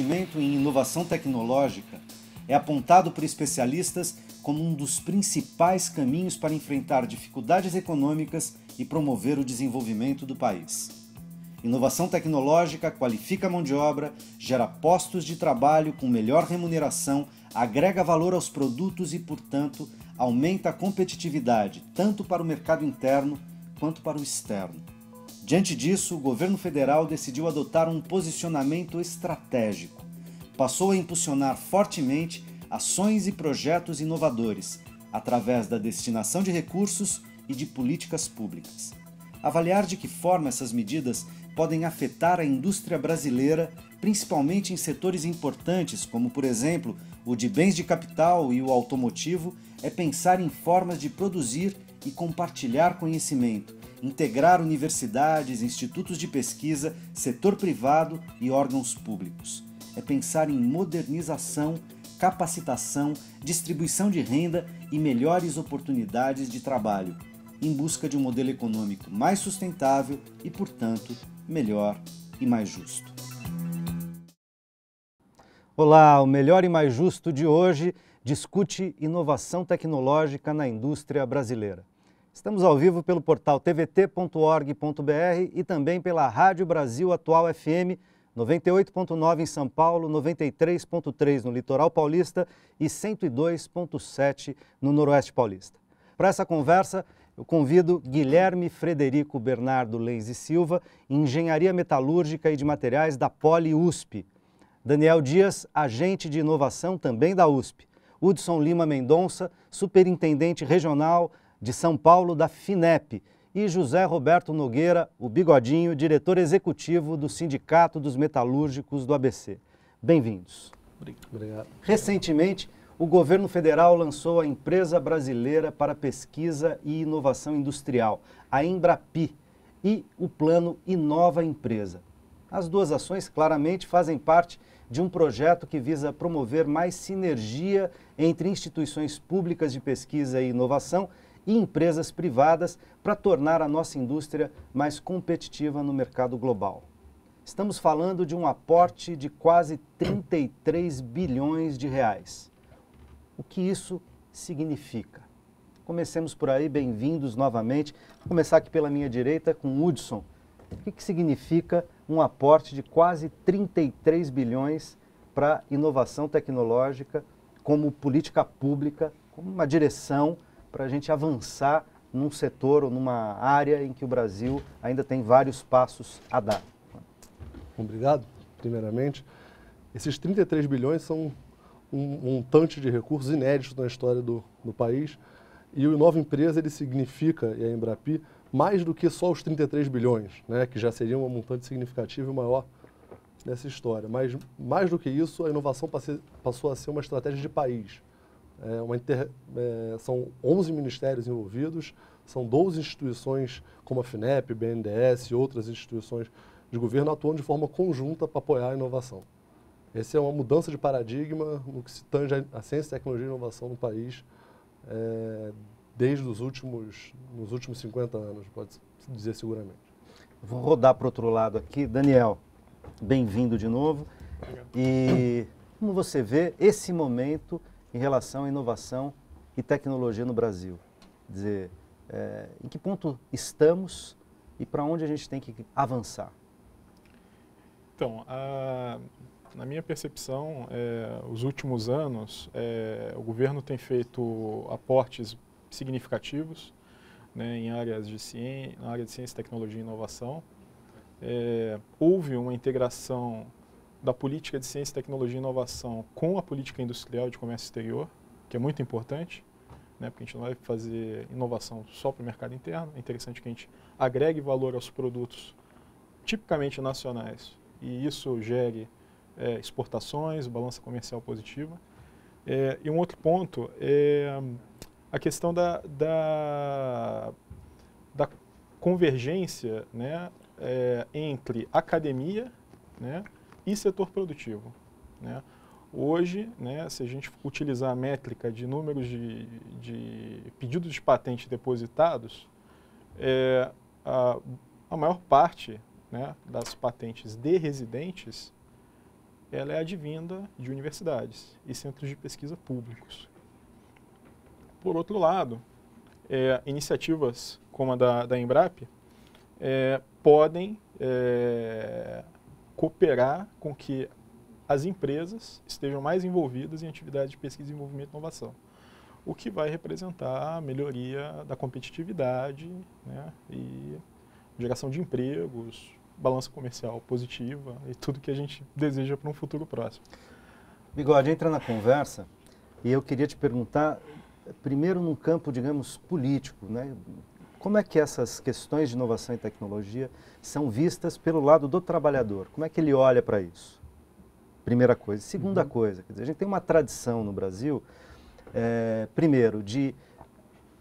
investimento em inovação tecnológica é apontado por especialistas como um dos principais caminhos para enfrentar dificuldades econômicas e promover o desenvolvimento do país. Inovação tecnológica qualifica a mão de obra, gera postos de trabalho com melhor remuneração, agrega valor aos produtos e, portanto, aumenta a competitividade tanto para o mercado interno quanto para o externo. Diante disso, o governo federal decidiu adotar um posicionamento estratégico. Passou a impulsionar fortemente ações e projetos inovadores, através da destinação de recursos e de políticas públicas. Avaliar de que forma essas medidas podem afetar a indústria brasileira, principalmente em setores importantes como, por exemplo, o de bens de capital e o automotivo, é pensar em formas de produzir e compartilhar conhecimento, integrar universidades, institutos de pesquisa, setor privado e órgãos públicos. É pensar em modernização, capacitação, distribuição de renda e melhores oportunidades de trabalho, em busca de um modelo econômico mais sustentável e, portanto, melhor e mais justo. Olá, o Melhor e Mais Justo de hoje discute inovação tecnológica na indústria brasileira. Estamos ao vivo pelo portal tvt.org.br e também pela Rádio Brasil Atual FM 98.9 em São Paulo, 93.3 no litoral paulista e 102.7 no noroeste paulista. Para essa conversa, eu convido Guilherme Frederico Bernardo Lenz e Silva, engenharia metalúrgica e de materiais da Poli USP. Daniel Dias, agente de inovação também da USP. Hudson Lima Mendonça, superintendente regional de São Paulo da FINEP, e José Roberto Nogueira, o Bigodinho, diretor executivo do Sindicato dos Metalúrgicos do ABC. Bem-vindos. Obrigado. Recentemente, o governo federal lançou a Empresa Brasileira para Pesquisa e Inovação Industrial, a Embrapi, e o plano Inova Empresa. As duas ações claramente fazem parte de um projeto que visa promover mais sinergia entre instituições públicas de pesquisa e inovação e empresas privadas para tornar a nossa indústria mais competitiva no mercado global. Estamos falando de um aporte de quase 33 bilhões de reais. O que isso significa? Comecemos por aí, bem-vindos novamente. Vou começar aqui pela minha direita com Hudson. O que, que significa um aporte de quase 33 bilhões para inovação tecnológica como política pública, como uma direção para a gente avançar num setor ou numa área em que o Brasil ainda tem vários passos a dar. Obrigado, primeiramente. Esses 33 bilhões são um montante de recursos inéditos na história do, do país. E o Nova Empresa ele significa, e a Embrapi, mais do que só os 33 bilhões, né, que já seria um montante significativo e maior nessa história. Mas mais do que isso, a inovação passou a ser uma estratégia de país é, uma inter, é, são 11 ministérios envolvidos, são 12 instituições como a FINEP, BNDES e outras instituições de governo atuando de forma conjunta para apoiar a inovação. Essa é uma mudança de paradigma no que se tange à ciência, tecnologia e inovação no país é, desde os últimos, nos últimos 50 anos, pode dizer seguramente. Vou rodar para o outro lado aqui. Daniel, bem-vindo de novo. E como você vê esse momento em relação à inovação e tecnologia no Brasil. Quer dizer, é, em que ponto estamos e para onde a gente tem que avançar? Então, a, na minha percepção, é, os últimos anos, é, o governo tem feito aportes significativos né, em áreas de ciência, na área de ciência, tecnologia e inovação. É, houve uma integração da política de ciência, tecnologia e inovação com a política industrial de comércio exterior, que é muito importante, né, porque a gente não vai fazer inovação só para o mercado interno. É interessante que a gente agregue valor aos produtos tipicamente nacionais e isso gere é, exportações, balança comercial positiva. É, e um outro ponto é a questão da, da, da convergência né, é, entre academia né, e setor produtivo. Né? Hoje, né, se a gente utilizar a métrica de números de, de pedidos de patente depositados, é, a, a, maior parte né, das patentes de residentes ela é advinda de universidades e centros de pesquisa públicos. Por outro lado, é, iniciativas como a da, da Embrap é, podem é, cooperar com que as empresas estejam mais envolvidas em atividades de pesquisa, desenvolvimento e inovação, o que vai representar a melhoria da competitividade né, e geração de empregos, balança comercial positiva e tudo que a gente deseja para um futuro próximo. Bigode, entra na conversa e eu queria te perguntar, primeiro num campo, digamos, político, né? Como é que essas questões de inovação e tecnologia são vistas pelo lado do trabalhador? Como é que ele olha para isso? Primeira coisa. Segunda uhum. coisa, quer dizer, a gente tem uma tradição no Brasil, é, primeiro, de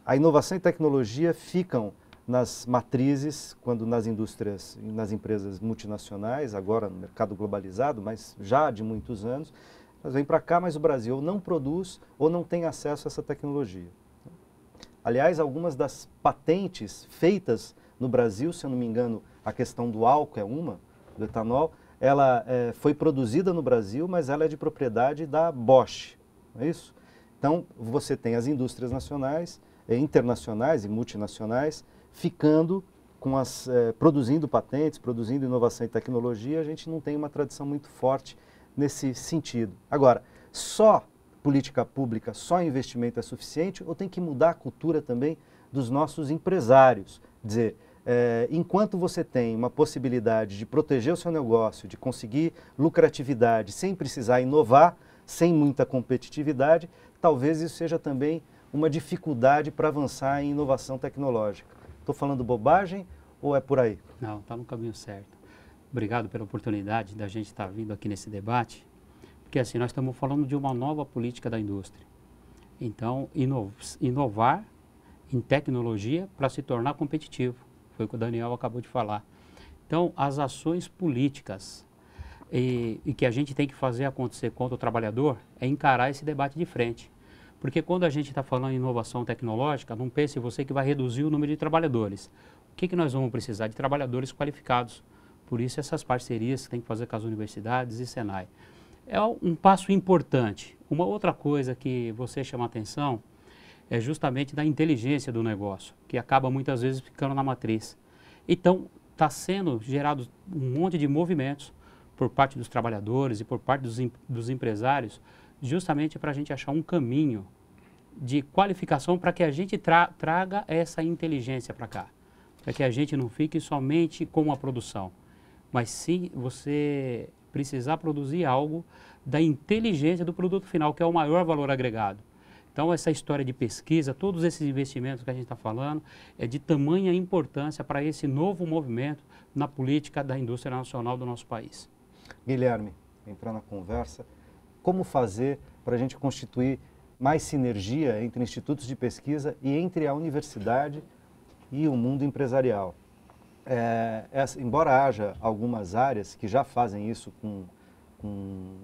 a inovação e tecnologia ficam nas matrizes, quando nas indústrias, nas empresas multinacionais, agora no mercado globalizado, mas já de muitos anos, elas vêm para cá, mas o Brasil não produz ou não tem acesso a essa tecnologia. Aliás, algumas das patentes feitas no Brasil, se eu não me engano, a questão do álcool é uma, do etanol, ela é, foi produzida no Brasil, mas ela é de propriedade da Bosch, não é isso? Então, você tem as indústrias nacionais, eh, internacionais e multinacionais ficando com as, eh, produzindo patentes, produzindo inovação e tecnologia, a gente não tem uma tradição muito forte nesse sentido. Agora, só política pública só investimento é suficiente ou tem que mudar a cultura também dos nossos empresários? Dizer, é, enquanto você tem uma possibilidade de proteger o seu negócio, de conseguir lucratividade sem precisar inovar, sem muita competitividade, talvez isso seja também uma dificuldade para avançar em inovação tecnológica. Estou falando bobagem ou é por aí? Não, está no caminho certo. Obrigado pela oportunidade da gente estar tá vindo aqui nesse debate. Porque assim, nós estamos falando de uma nova política da indústria. Então, inovar em tecnologia para se tornar competitivo. Foi o que o Daniel acabou de falar. Então, as ações políticas e, e, que a gente tem que fazer acontecer contra o trabalhador é encarar esse debate de frente. Porque quando a gente está falando em inovação tecnológica, não pense você que vai reduzir o número de trabalhadores. O que, que nós vamos precisar? De trabalhadores qualificados. Por isso, essas parcerias que tem que fazer com as universidades e Senai. É um passo importante. Uma outra coisa que você chama atenção é justamente da inteligência do negócio, que acaba muitas vezes ficando na matriz. Então, está sendo gerado um monte de movimentos por parte dos trabalhadores e por parte dos, dos empresários, justamente para a gente achar um caminho de qualificação para que a gente tra traga essa inteligência para cá, para que a gente não fique somente com a produção, mas sim você precisar produzir algo da inteligência do produto final, que é o maior valor agregado. Então, essa história de pesquisa, todos esses investimentos que a gente está falando, é de tamanha importância para esse novo movimento na política da indústria nacional do nosso país. Guilherme, entrar na conversa, como fazer para a gente constituir mais sinergia entre institutos de pesquisa e entre a universidade e o mundo empresarial? é, é assim, embora haja algumas áreas que já fazem isso com, com,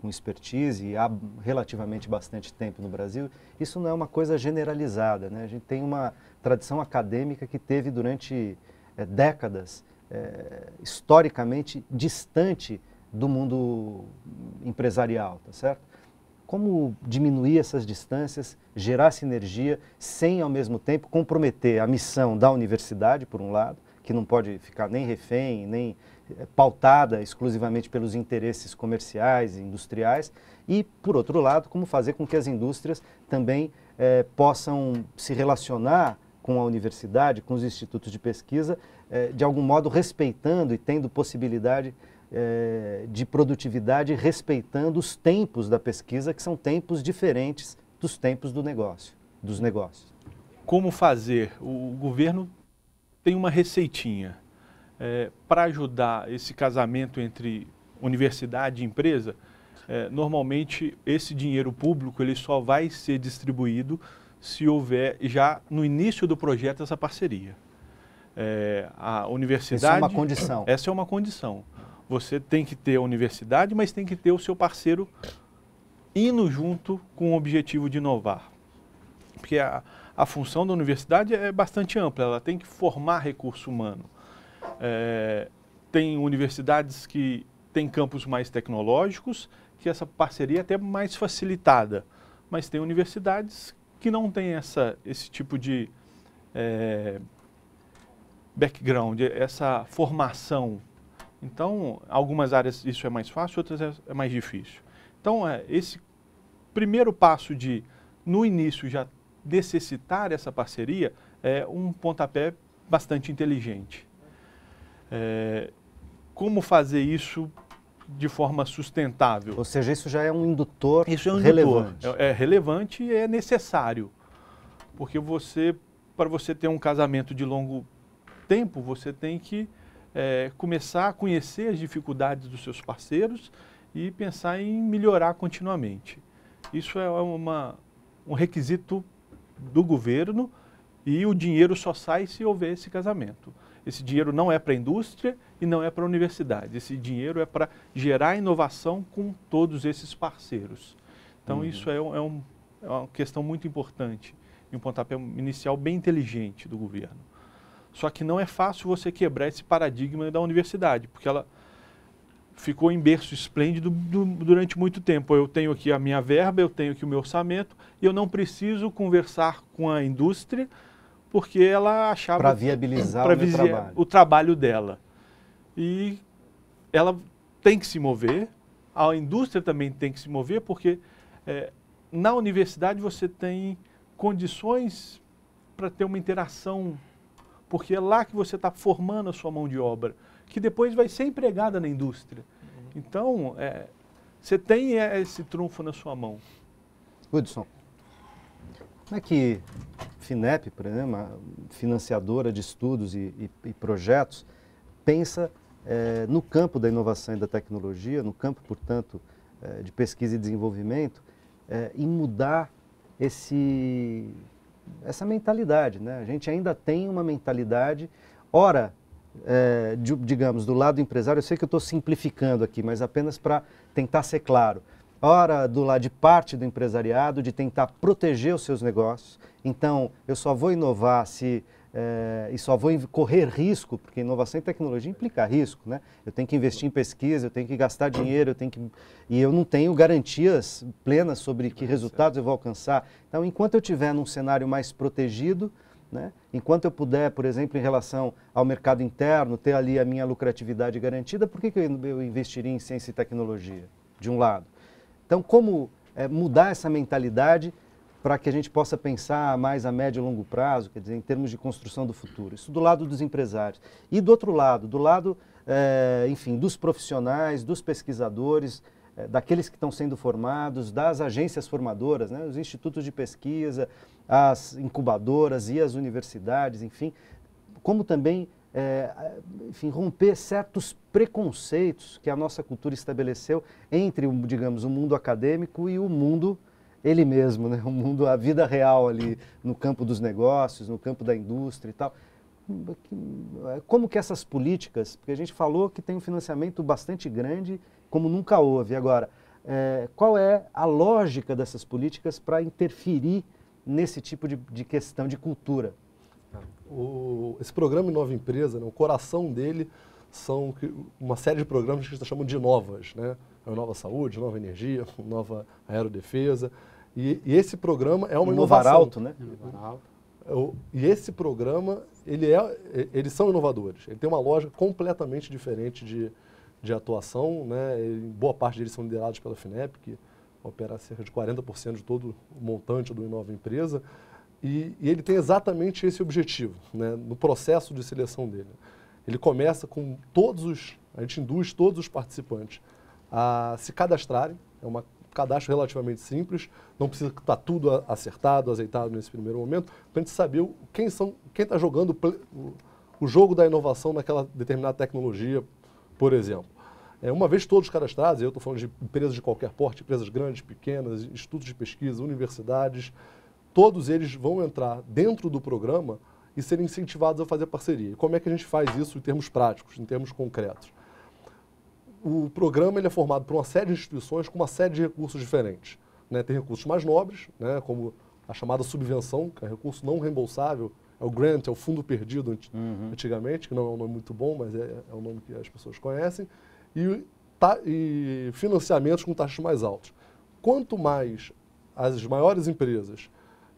com, expertise e há relativamente bastante tempo no Brasil, isso não é uma coisa generalizada. Né? A gente tem uma tradição acadêmica que teve durante é, décadas, é, historicamente distante do mundo empresarial, tá certo? Como diminuir essas distâncias, gerar sinergia, sem ao mesmo tempo comprometer a missão da universidade, por um lado, que não pode ficar nem refém, nem eh, pautada exclusivamente pelos interesses comerciais e industriais, e, por outro lado, como fazer com que as indústrias também eh, possam se relacionar com a universidade, com os institutos de pesquisa, eh, de algum modo respeitando e tendo possibilidade de produtividade, respeitando os tempos da pesquisa, que são tempos diferentes dos tempos do negócio, dos negócios. Como fazer? O governo tem uma receitinha é, para ajudar esse casamento entre universidade e empresa? É, normalmente esse dinheiro público ele só vai ser distribuído se houver já no início do projeto essa parceria. É, a universidade. Essa é uma condição. Essa é uma condição. Você tem que ter a universidade, mas tem que ter o seu parceiro indo junto com o objetivo de inovar. Porque a, a função da universidade é bastante ampla, ela tem que formar recurso humano. É, tem universidades que têm campos mais tecnológicos, que essa parceria é até mais facilitada, mas tem universidades que não têm essa, esse tipo de é, background, essa formação. Então, algumas áreas isso é mais fácil, outras é, é mais difícil. Então, é, esse primeiro passo de, no início, já necessitar essa parceria é um pontapé bastante inteligente. É, como fazer isso de forma sustentável? Ou seja, isso já é um indutor isso é um relevante. Indutor. É, é relevante e é necessário, porque você, para você ter um casamento de longo tempo, você tem que é, começar a conhecer as dificuldades dos seus parceiros e pensar em melhorar continuamente. Isso é uma, um requisito do governo e o dinheiro só sai se houver esse casamento. Esse dinheiro não é para a indústria e não é para a universidade. Esse dinheiro é para gerar inovação com todos esses parceiros. Então, uhum. isso é, é, um, é, uma questão muito importante e um pontapé inicial bem inteligente do governo. Só que não é fácil você quebrar esse paradigma da universidade, porque ela ficou em berço esplêndido durante muito tempo. Eu tenho aqui a minha verba, eu tenho aqui o meu orçamento, e eu não preciso conversar com a indústria, porque ela achava... Para viabilizar o, visi trabalho. o trabalho dela. E ela tem que se mover, a indústria também tem que se mover, porque é, na universidade você tem condições para ter uma interação, porque é lá que você está formando a sua mão de obra que depois vai ser empregada na indústria. Então, é, você tem é, esse trunfo na sua mão. Hudson, como é que FINEP, uma financiadora de estudos e, e, e projetos, pensa é, no campo da inovação e da tecnologia, no campo, portanto, é, de pesquisa e desenvolvimento, é, em mudar esse, essa mentalidade. Né? A gente ainda tem uma mentalidade, ora é, digamos, do lado empresário, eu sei que eu estou simplificando aqui, mas apenas para tentar ser claro. hora do lado de parte do empresariado, de tentar proteger os seus negócios. Então, eu só vou inovar se é, e só vou correr risco, porque inovação e tecnologia implica risco, né? Eu tenho que investir em pesquisa, eu tenho que gastar dinheiro, eu tenho que... E eu não tenho garantias plenas sobre que resultados é. eu vou alcançar. Então, enquanto eu tiver num cenário mais protegido, né? Enquanto eu puder, por exemplo, em relação ao mercado interno, ter ali a minha lucratividade garantida, por que, que eu investiria em ciência e tecnologia, de um lado? Então, como é, mudar essa mentalidade para que a gente possa pensar mais a médio e longo prazo, quer dizer, em termos de construção do futuro? Isso do lado dos empresários. E do outro lado, do lado, é, enfim, dos profissionais, dos pesquisadores, é, daqueles que estão sendo formados, das agências formadoras, né, os institutos de pesquisa, as incubadoras e as universidades, enfim, como também é, enfim, romper certos preconceitos que a nossa cultura estabeleceu entre, digamos, o mundo acadêmico e o mundo ele mesmo, né? o mundo, a vida real ali no campo dos negócios, no campo da indústria e tal. Como que essas políticas, porque a gente falou que tem um financiamento bastante grande, como nunca houve. Agora, é, qual é a lógica dessas políticas para interferir nesse tipo de, de questão de cultura. O, esse programa Inova Empresa, né, o coração dele são uma série de programas que a gente chama de novas, né? É Nova Saúde, Nova Energia, Nova Aerodefesa. E, e esse programa é uma Inovar inovação. Alto, né? alto. É e esse programa, ele é, eles são inovadores. Ele tem uma loja completamente diferente de, de atuação, né? Ele, boa parte deles são liderados pela FINEP, que Opera cerca de 40% de todo o montante do Inova Empresa, e, e, ele tem exatamente esse objetivo, né, no processo de seleção dele. Ele começa com todos os, a gente induz todos os participantes a se cadastrarem, é um cadastro relativamente simples, não precisa estar tá tudo acertado, azeitado nesse primeiro momento, para a gente saber quem são, quem está jogando o jogo da inovação naquela determinada tecnologia, por exemplo. É, uma vez todos cadastrados, eu estou falando de empresas de qualquer porte, empresas grandes, pequenas, institutos de pesquisa, universidades, todos eles vão entrar dentro do programa e ser incentivados a fazer parceria. E como é que a gente faz isso em termos práticos, em termos concretos? O programa ele é formado por uma série de instituições com uma série de recursos diferentes. Né? Tem recursos mais nobres, né? como a chamada subvenção, que é recurso não reembolsável, é o grant, é o fundo perdido uhum. antigamente, que não é um nome muito bom, mas é, é o nome que as pessoas conhecem e, ta, e financiamentos com taxas mais altas. Quanto mais as maiores empresas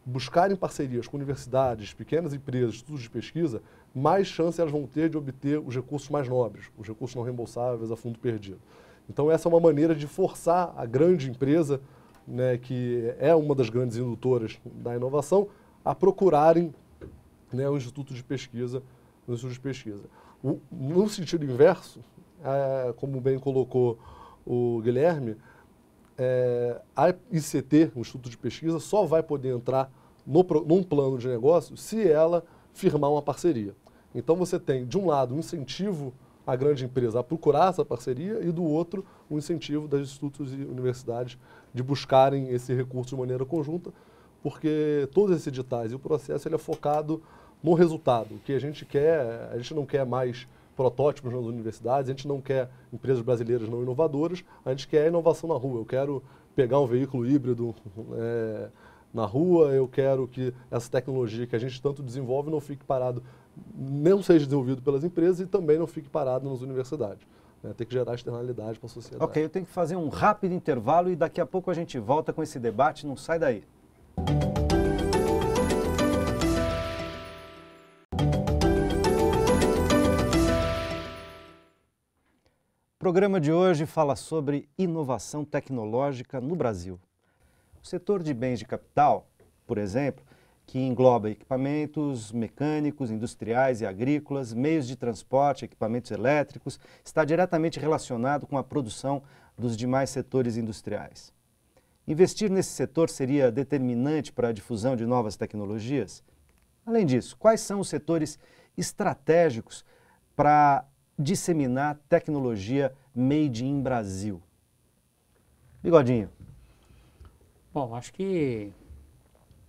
buscarem parcerias com universidades, pequenas empresas, estudos de pesquisa, mais chance elas vão ter de obter os recursos mais nobres, os recursos não reembolsáveis a fundo perdido. Então, essa é uma maneira de forçar a grande empresa, né, que é uma das grandes indutoras da inovação, a procurarem né, o instituto de pesquisa, o instituto de pesquisa. O, no sentido inverso, ah, como bem colocou o Guilherme, é, a ICT, o Instituto de Pesquisa, só vai poder entrar no, num plano de negócio se ela firmar uma parceria. Então você tem, de um lado, um incentivo à grande empresa a procurar essa parceria e, do outro, um incentivo das institutos e universidades de buscarem esse recurso de maneira conjunta, porque todos esses editais e o processo ele é focado no resultado. O que a gente quer, a gente não quer mais protótipos nas universidades, a gente não quer empresas brasileiras não inovadoras, a gente quer inovação na rua. Eu quero pegar um veículo híbrido é, na rua, eu quero que essa tecnologia que a gente tanto desenvolve não fique parado, não seja desenvolvido pelas empresas e também não fique parado nas universidades. Né? Tem que gerar externalidade para a sociedade. Ok, eu tenho que fazer um rápido intervalo e daqui a pouco a gente volta com esse debate, não sai daí. O programa de hoje fala sobre inovação tecnológica no Brasil. O setor de bens de capital, por exemplo, que engloba equipamentos mecânicos, industriais e agrícolas, meios de transporte, equipamentos elétricos, está diretamente relacionado com a produção dos demais setores industriais. Investir nesse setor seria determinante para a difusão de novas tecnologias? Além disso, quais são os setores estratégicos para disseminar tecnologia made in Brasil? Bigodinho. Bom, acho que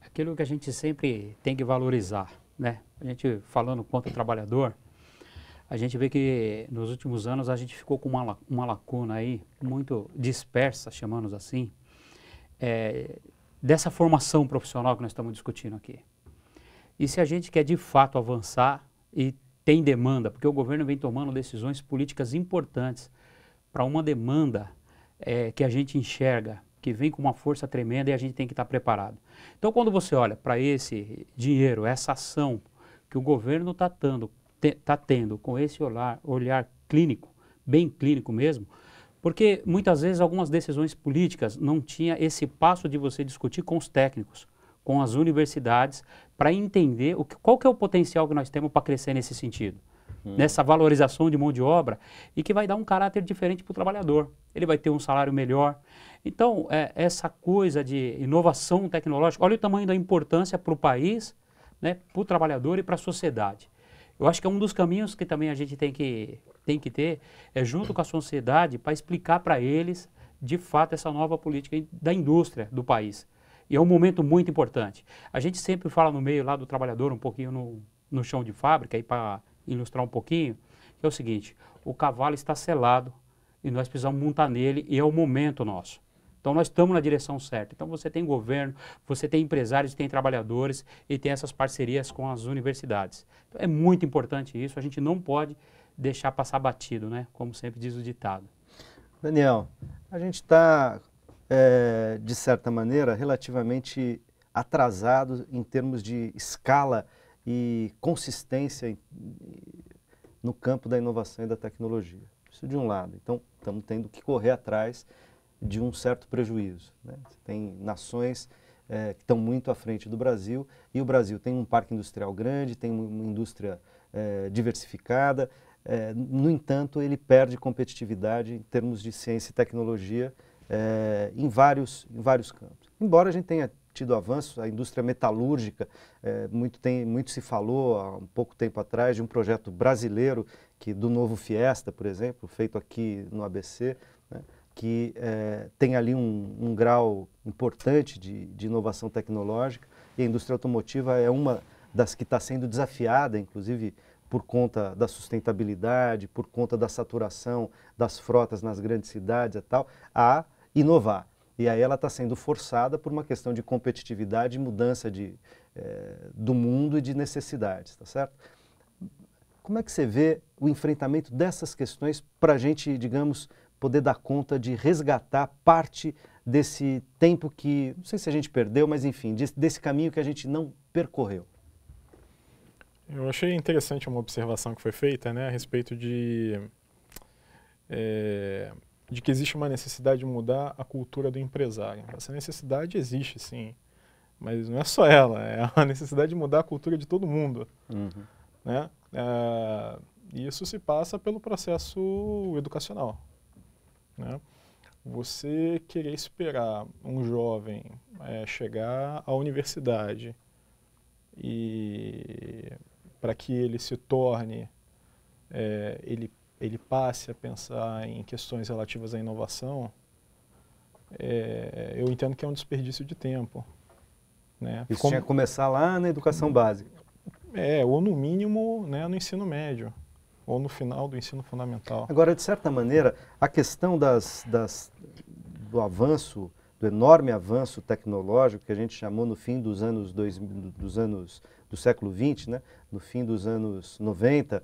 aquilo que a gente sempre tem que valorizar, né? A gente falando quanto trabalhador, a gente vê que nos últimos anos a gente ficou com uma, uma lacuna aí muito dispersa, chamamos assim, é, dessa formação profissional que nós estamos discutindo aqui. E se a gente quer de fato avançar e tem demanda, porque o governo vem tomando decisões políticas importantes para uma demanda é, que a gente enxerga, que vem com uma força tremenda e a gente tem que estar preparado. Então, quando você olha para esse dinheiro, essa ação que o governo está tendo, tá tendo com esse olhar, olhar clínico, bem clínico mesmo, porque muitas vezes algumas decisões políticas não tinha esse passo de você discutir com os técnicos, com as universidades, para entender o que, qual que é o potencial que nós temos para crescer nesse sentido. Hum. Nessa valorização de mão de obra e que vai dar um caráter diferente para o trabalhador. Ele vai ter um salário melhor. Então, é, essa coisa de inovação tecnológica, olha o tamanho da importância para o país, né, para o trabalhador e para a sociedade. Eu acho que é um dos caminhos que também a gente tem que, tem que ter, é junto com a sociedade, para explicar para eles, de fato, essa nova política da indústria do país. E é um momento muito importante. A gente sempre fala no meio lá do trabalhador, um pouquinho no, no chão de fábrica, para ilustrar um pouquinho, que é o seguinte: o cavalo está selado e nós precisamos montar nele e é o momento nosso. Então nós estamos na direção certa. Então você tem governo, você tem empresários, tem trabalhadores e tem essas parcerias com as universidades. Então, é muito importante isso, a gente não pode deixar passar batido, né? como sempre diz o ditado. Daniel, a gente está é, de certa maneira, relativamente atrasado em termos de escala e consistência no campo da inovação e da tecnologia. Isso de um lado. Então, estamos tendo que correr atrás de um certo prejuízo. Né? Tem nações é, que estão muito à frente do Brasil e o Brasil tem um parque industrial grande, tem uma indústria é, diversificada. É, no entanto, ele perde competitividade em termos de ciência e tecnologia é, em, vários, em vários campos. Embora a gente tenha tido avanços, a indústria metalúrgica, é, muito, tem, muito se falou há um pouco tempo atrás de um projeto brasileiro, que do novo Fiesta, por exemplo, feito aqui no ABC, né, que é, tem ali um, um grau importante de, de, inovação tecnológica, e a indústria automotiva é uma das que está sendo desafiada, inclusive por conta da sustentabilidade, por conta da saturação das frotas nas grandes cidades e tal, a inovar. E aí ela está sendo forçada por uma questão de competitividade e mudança de, é, do mundo e de necessidades, está certo? Como é que você vê o enfrentamento dessas questões para a gente, digamos, poder dar conta de resgatar parte desse tempo que, não sei se a gente perdeu, mas enfim, desse, desse caminho que a gente não percorreu? Eu achei interessante uma observação que foi feita né, a respeito de é, de que existe uma necessidade de mudar a cultura do empresário. Essa necessidade existe, sim, mas não é só ela, é a necessidade de mudar a cultura de todo mundo. Uhum. Né? É, isso se passa pelo processo educacional. Né? Você querer esperar um jovem é, chegar à universidade e para que ele se torne, é, ele ele passe a pensar em questões relativas à inovação, é, eu entendo que é um desperdício de tempo. Né? Isso Como, tinha que começar lá na educação básica. É, ou no mínimo né, no ensino médio, ou no final do ensino fundamental. Agora, de certa maneira, a questão das, das, do avanço, do enorme avanço tecnológico que a gente chamou no fim dos anos, dois, dos anos do século XX, né, no fim dos anos 90,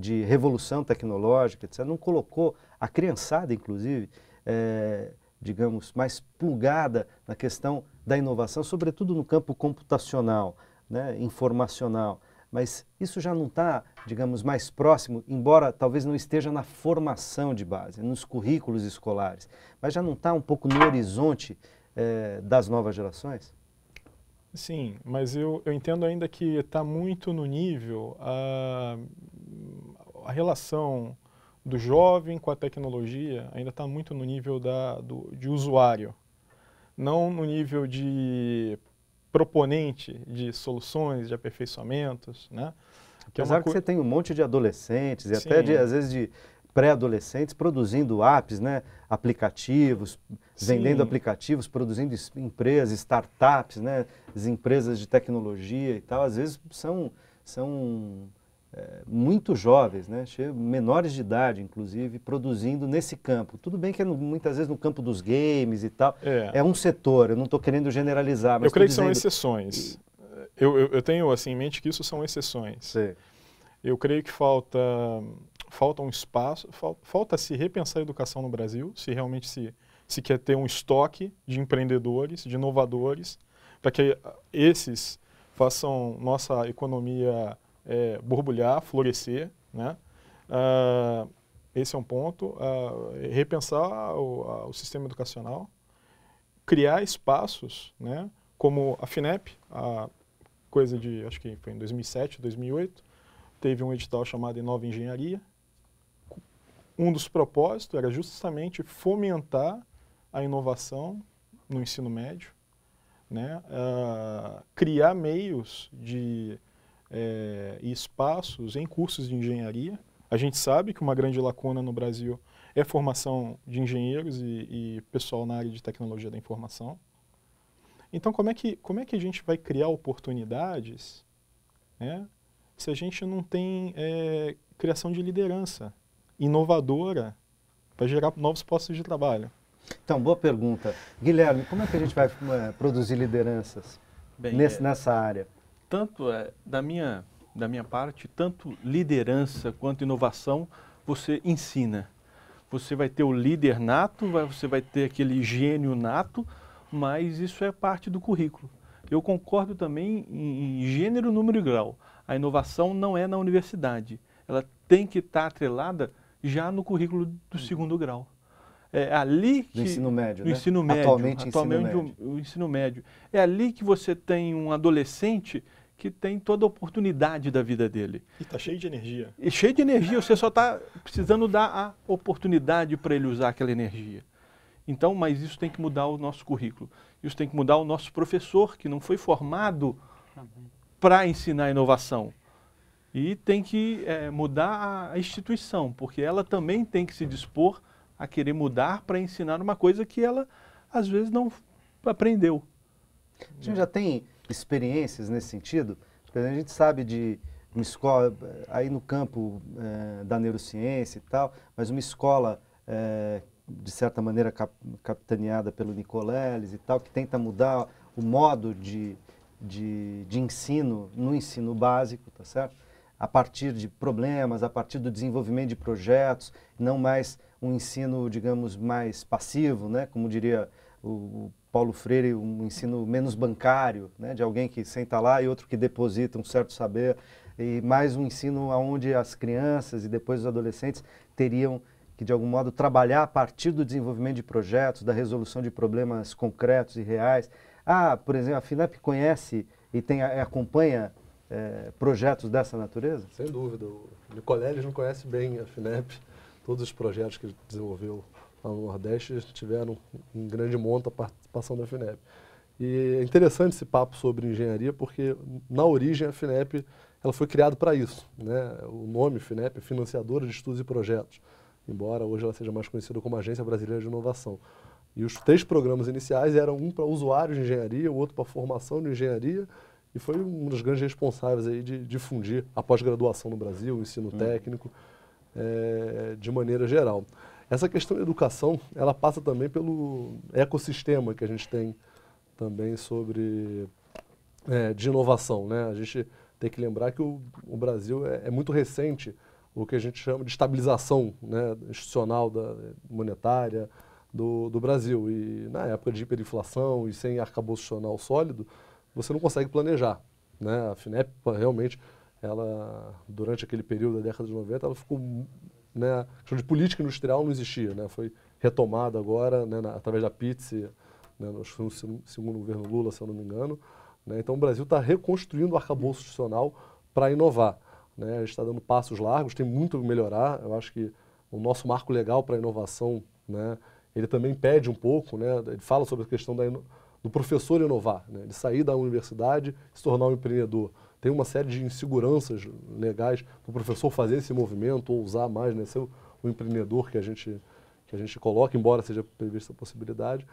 de revolução tecnológica, etc., não colocou a criançada, inclusive, é, digamos, mais plugada na questão da inovação, sobretudo no campo computacional, né, informacional. Mas isso já não está, digamos, mais próximo, embora talvez não esteja na formação de base, nos currículos escolares, mas já não está um pouco no horizonte é, das novas gerações? Sim, mas eu, eu entendo ainda que está muito no nível uh, a relação do jovem com a tecnologia ainda está muito no nível da, do, de usuário, não no nível de proponente de soluções, de aperfeiçoamentos, né? Que é Apesar é que você tem um monte de adolescentes e Sim. até de, às vezes de pré-adolescentes produzindo apps, né? aplicativos, Sim. vendendo aplicativos, produzindo empresas, startups, né? as empresas de tecnologia e tal, às vezes são, são é, muito jovens, né, menores de idade, inclusive, produzindo nesse campo. Tudo bem que é no, muitas vezes no campo dos games e tal. É, é um setor, eu não estou querendo generalizar, mas. Eu creio dizendo... que são exceções. Eu, eu, eu, tenho assim, em mente que isso são exceções. Sim. Eu creio que falta, falta um espaço, falta, falta se repensar a educação no Brasil, se realmente se, se quer ter um estoque de empreendedores, de inovadores, para que ah, esses façam nossa economia é, borbulhar, florescer, né? Ah, esse é um ponto. Ah, repensar o, a, o, sistema educacional, criar espaços, né? Como a FINEP, a coisa de, acho que foi em 2007, 2008, teve um edital chamado Inova Engenharia. Um dos propósitos era justamente fomentar a inovação no ensino médio, né? Ah, criar meios de é, e espaços em cursos de engenharia. A gente sabe que uma grande lacuna no Brasil é formação de engenheiros e, e pessoal na área de tecnologia da informação. Então, como é que, como é que a gente vai criar oportunidades né, se a gente não tem é, criação de liderança inovadora para gerar novos postos de trabalho? Então, boa pergunta. Guilherme, como é que a gente vai é, produzir lideranças Bem, nesse, é nessa área? tanto é, da minha da minha parte, tanto liderança quanto inovação você ensina. Você vai ter o líder nato, vai, você vai ter aquele gênio nato, mas isso é parte do currículo. Eu concordo também em, em gênero, número e grau. A inovação não é na universidade. Ela tem que estar tá atrelada já no currículo do hum. segundo grau. É ali que. Do ensino médio. né? ensino médio. Atualmente, atualmente ensino médio. O, o ensino médio. É ali que você tem um adolescente que tem toda a oportunidade da vida dele. E tá cheio de energia. E cheio de energia, você só está precisando dar a oportunidade para ele usar aquela energia. Então, mas isso tem que mudar o nosso currículo. Isso tem que mudar o nosso professor, que não foi formado para ensinar inovação. E tem que é, mudar a instituição, porque ela também tem que se dispor a querer mudar para ensinar uma coisa que ela, às vezes, não aprendeu. A gente já tem experiências nesse sentido. A gente sabe de uma escola, eh, aí no campo é, da neurociência e tal, mas uma escola, é, de certa maneira, cap, capitaneada pelo Nicoleles e tal, que tenta mudar o modo de, de, de ensino no ensino básico, tá certo? A partir de problemas, a partir do desenvolvimento de projetos, não mais um ensino, digamos, mais passivo, né? como diria o, Paulo Freire, um ensino menos bancário, né, de alguém que senta lá e outro que deposita um certo saber, e mais um ensino onde as crianças e depois os adolescentes teriam que, de algum modo, trabalhar a partir do desenvolvimento de projetos, da resolução de problemas concretos e reais. Ah, por exemplo, a FINEP conhece e tem, acompanha é, projetos dessa natureza? Sem dúvida. O Nicoleles não conhece bem a FINEP, todos os projetos que ele desenvolveu lá no Nordeste tiveram em grande monta a participação da FINEP. E é interessante esse papo sobre engenharia, porque na origem a FINEP ela foi criada para isso. Né? O nome FINEP é Financiadora de Estudos e Projetos, embora hoje ela seja mais conhecida como Agência Brasileira de Inovação. E os três programas iniciais eram um para usuários de engenharia, o outro para formação de engenharia, e foi um dos grandes responsáveis aí de difundir a pós-graduação no Brasil, o ensino hum. técnico, é, de maneira geral. Essa questão da educação, ela passa também pelo ecossistema que a gente tem também sobre é, de inovação, né? A gente tem que lembrar que o, o Brasil é, é, muito recente o que a gente chama de estabilização né, institucional da, monetária do, do Brasil. E na época de hiperinflação e sem arcabouço institucional sólido, você não consegue planejar. Né? A FINEP realmente, ela, durante aquele período da década de 90, ela ficou né, a questão de política industrial não existia, né, foi retomada agora né, na, através da PITSE, né, no segundo governo Lula, se eu não me engano. Né, então o Brasil está reconstruindo o arcabouço institucional para inovar. Né, a gente está dando passos largos, tem muito a melhorar. Eu acho que o nosso marco legal para a inovação, né, ele também pede um pouco, né, ele fala sobre a questão da do professor inovar, né, de sair da universidade e se tornar um empreendedor tem uma série de inseguranças legais para o professor fazer esse movimento, ou usar mais, né? ser o, o, empreendedor que a, gente, que a gente coloca, embora seja prevista a possibilidade.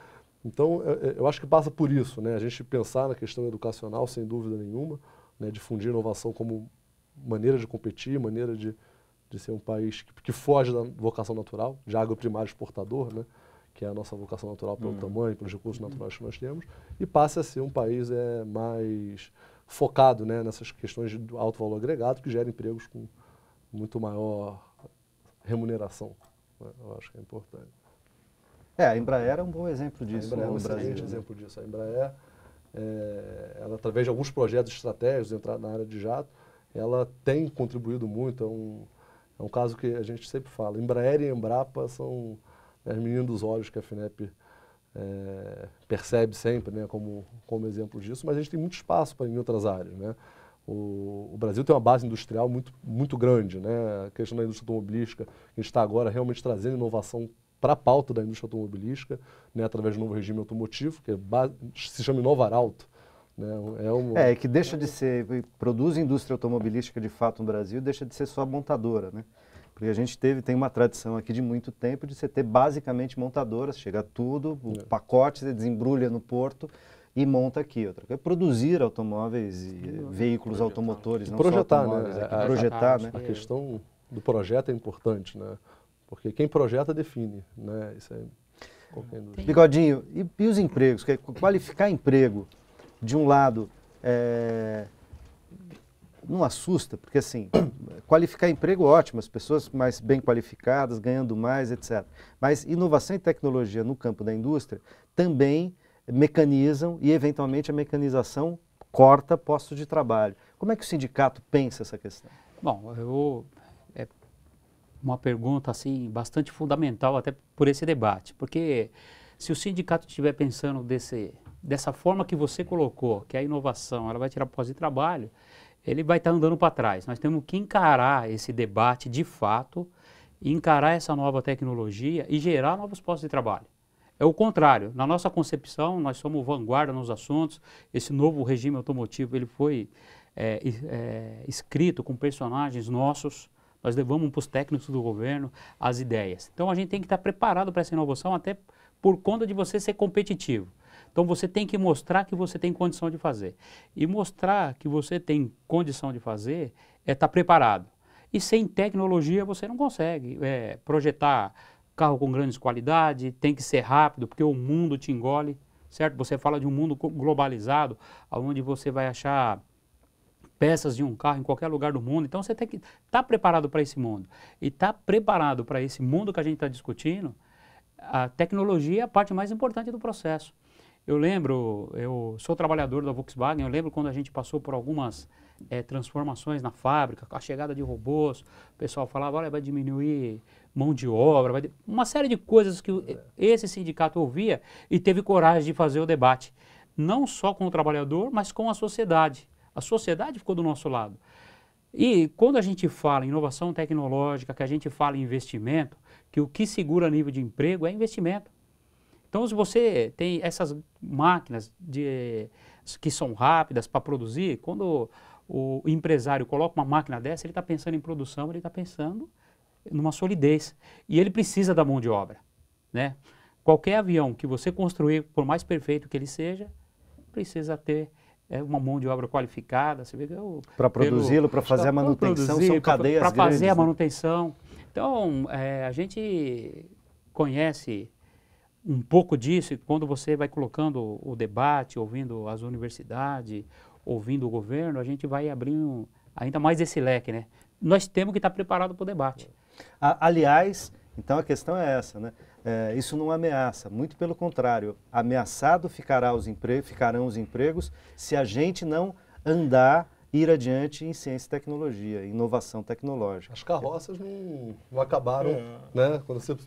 Então, eu, é, é, eu acho que passa por isso, né? a gente pensar na questão educacional, sem dúvida nenhuma, né? difundir inovação como maneira de competir, maneira de, de ser um país que, que foge da vocação natural, de primária exportador, né? que é a nossa vocação natural pelo hum. tamanho, pelos recursos naturais que nós temos, e passe a ser um país é, mais focado né, nessas questões de alto valor agregado que gera empregos com muito maior remuneração. Né? Eu acho que é importante. É, a Embraer é um bom exemplo disso. A Embraer é um né? excelente exemplo disso. A Embraer, é, ela, através de alguns projetos estratégicos, entrar na área de jato, ela tem contribuído muito. É um, é um caso que a gente sempre fala. Embraer e Embrapa são as né, meninas dos olhos que a FINEP é, percebe sempre né, como, como exemplo disso, mas a gente tem muito espaço para em outras áreas. Né? O, o, Brasil tem uma base industrial muito, muito grande. Né? A questão da indústria automobilística, a gente está agora realmente trazendo inovação para a pauta da indústria automobilística, né, através do novo regime automotivo, que é base, se chama Alto, Né? É, um é, que deixa de ser, produz indústria automobilística de fato no Brasil, deixa de ser só montadora. Né? Porque a gente teve, tem uma tradição aqui de muito tempo de você ter basicamente montadoras, chega tudo, o é. pacote você desembrulha no porto e monta aqui. Outra coisa, produzir automóveis e Sim, veículos projetar. automotores, não projetar, só né? Aqui, a, projetar, a, né? A é. questão do projeto é importante, né? Porque quem projeta define, né? Isso é Bigodinho, e, e, os empregos? Qualificar emprego, de um lado, é, não assusta, porque assim, qualificar emprego ótimo, as pessoas mais bem qualificadas, ganhando mais, etc. Mas inovação e tecnologia no campo da indústria também mecanizam e eventualmente a mecanização corta postos de trabalho. Como é que o sindicato pensa essa questão? Bom, eu é uma pergunta assim bastante fundamental até por esse debate, porque se o sindicato estiver pensando desse dessa forma que você colocou, que a inovação ela vai tirar postos de trabalho, ele vai estar tá andando para trás. Nós temos que encarar esse debate de fato, encarar essa nova tecnologia e gerar novos postos de trabalho. É o contrário. Na nossa concepção, nós somos vanguarda nos assuntos. Esse novo regime automotivo ele foi é, é, escrito com personagens nossos. Nós levamos para os técnicos do governo as ideias. Então a gente tem que estar tá preparado para essa inovação até por conta de você ser competitivo. Então você tem que mostrar que você tem condição de fazer. E mostrar que você tem condição de fazer é estar tá preparado. E sem tecnologia você não consegue é, projetar carro com grandes qualidades, tem que ser rápido, porque o mundo te engole, certo? Você fala de um mundo globalizado, onde você vai achar peças de um carro em qualquer lugar do mundo. Então você tem que estar tá preparado para esse mundo. E estar tá preparado para esse mundo que a gente está discutindo, a tecnologia é a parte mais importante do processo. Eu lembro, eu sou trabalhador da Volkswagen, eu lembro quando a gente passou por algumas é, transformações na fábrica, a chegada de robôs, o pessoal falava, olha, vai diminuir mão de obra, vai... uma série de coisas que é. esse sindicato ouvia e teve coragem de fazer o debate, não só com o trabalhador, mas com a sociedade. A sociedade ficou do nosso lado. E quando a gente fala em inovação tecnológica, que a gente fala em investimento, que o que segura nível de emprego é investimento. Então, se você tem essas máquinas de, que são rápidas para produzir, quando o empresário coloca uma máquina dessa, ele está pensando em produção, ele está pensando numa solidez. E ele precisa da mão de obra. Né? Qualquer avião que você construir, por mais perfeito que ele seja, precisa ter é, uma mão de obra qualificada. É para produzi-lo, para fazer a manutenção, produzir, são cadeias Para fazer a né? manutenção. Então, é, a gente conhece um pouco disso, e quando você vai colocando o debate, ouvindo as universidades, ouvindo o governo, a gente vai abrindo ainda mais esse leque, né? Nós temos que estar preparado para o debate. Aliás, então a questão é essa, né? É, isso não ameaça, muito pelo contrário, ameaçado ficará os ficarão os empregos se a gente não andar ir adiante em ciência e tecnologia, inovação tecnológica. As carroças não, não acabaram, é. né? Quando você